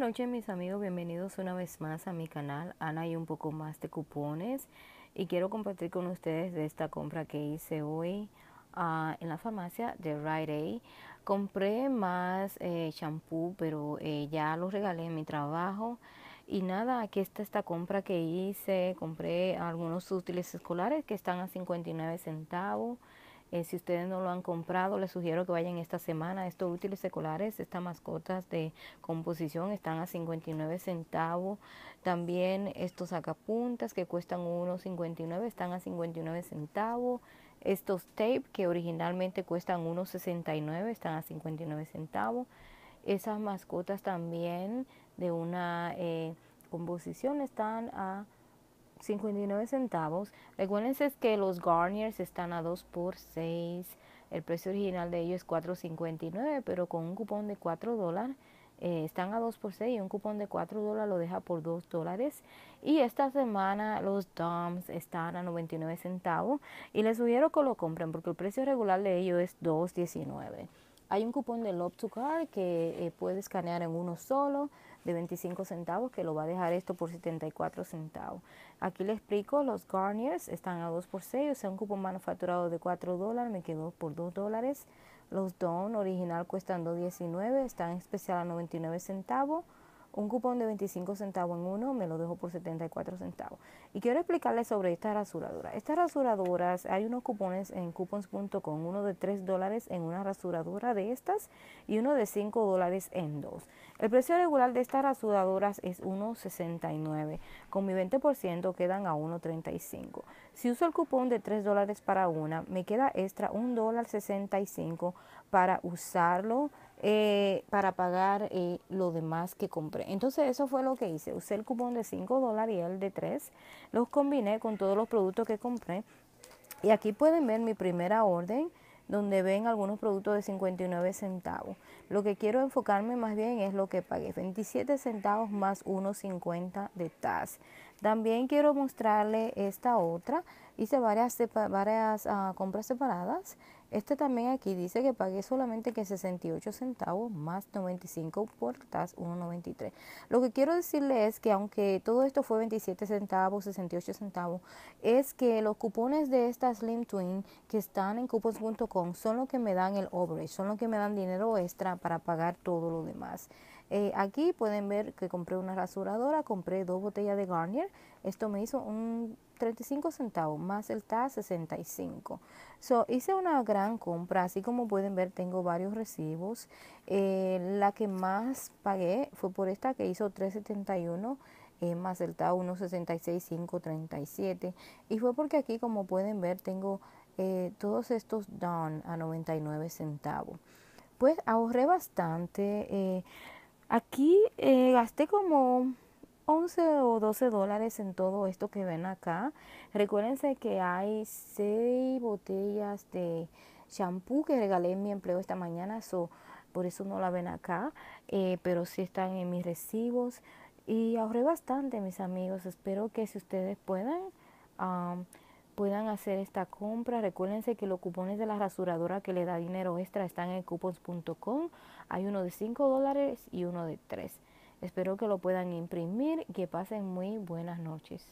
noches mis amigos, bienvenidos una vez más a mi canal Ana y un poco más de cupones y quiero compartir con ustedes de esta compra que hice hoy ah, en la farmacia de Rite Aid. Compré más eh, shampoo pero eh, ya lo regalé en mi trabajo y nada, aquí está esta compra que hice, compré algunos útiles escolares que están a 59 centavos eh, si ustedes no lo han comprado, les sugiero que vayan esta semana. Estos útiles escolares estas mascotas de composición están a 59 centavos. También estos sacapuntas que cuestan 1,59 están a 59 centavos. Estos tapes que originalmente cuestan 1,69 están a 59 centavos. Esas mascotas también de una eh, composición están a 59 centavos. recuerden que los Garniers están a 2 por 6. El precio original de ellos es 4.59, pero con un cupón de 4 dólares eh, están a 2 por 6 y un cupón de 4 dólares lo deja por 2 dólares. Y esta semana los DOMS están a 99 centavos y les sugiero que lo compren porque el precio regular de ellos es 2.19. Hay un cupón de Love to Car que puedes eh, puede escanear en uno solo de 25 centavos que lo va a dejar esto por 74 centavos. Aquí les explico, los Garniers están a 2 por 6, o sea, un cupón manufacturado de 4 dólares, me quedó por 2 dólares. Los Don original cuestan 2.19, están en especial a 99 centavos un cupón de 25 centavos en uno me lo dejo por 74 centavos. Y quiero explicarles sobre esta rasuradora. Estas rasuradoras, hay unos cupones en coupons.com, uno de 3 dólares en una rasuradora de estas y uno de 5 dólares en dos. El precio regular de estas rasuradoras es 1,69. Con mi 20% quedan a 1,35. Si uso el cupón de 3 dólares para una, me queda extra $1,65 para usarlo eh, para pagar eh, lo demás que compré. Entonces eso fue lo que hice. Usé el cupón de 5 dólares y el de 3. Los combiné con todos los productos que compré. Y aquí pueden ver mi primera orden donde ven algunos productos de 59 centavos. Lo que quiero enfocarme más bien es lo que pagué, 27 centavos más 1.50 de TAS. También quiero mostrarle esta otra. Hice varias, varias ah, compras separadas. Este también aquí dice que pagué solamente que 68 centavos más 95 por 1.93. Lo que quiero decirle es que aunque todo esto fue 27 centavos, 68 centavos, es que los cupones de esta Slim Twin que están en coupons.com son los que me dan el overage, son los que me dan dinero extra para pagar todo lo demás. Eh, aquí pueden ver que compré una rasuradora, compré dos botellas de Garnier. Esto me hizo un 35 centavos más el ta 65. So, hice una gran compra, así como pueden ver tengo varios recibos. Eh, la que más pagué fue por esta que hizo 371 eh, más el $1.66, 166,537. Y fue porque aquí como pueden ver tengo todos estos down a 99 centavos. Pues ahorré bastante Aquí eh, gasté como 11 o 12 dólares en todo esto que ven acá. Recuérdense que hay 6 botellas de shampoo que regalé en mi empleo esta mañana, so, por eso no la ven acá, eh, pero sí están en mis recibos. Y ahorré bastante, mis amigos. Espero que si ustedes puedan, puedan hacer esta compra. Recuérdense que los cupones de la rasuradora que le da dinero extra están en coupons.com. Hay uno de 5 dólares y uno de 3. Espero que lo puedan imprimir y que pasen muy buenas noches.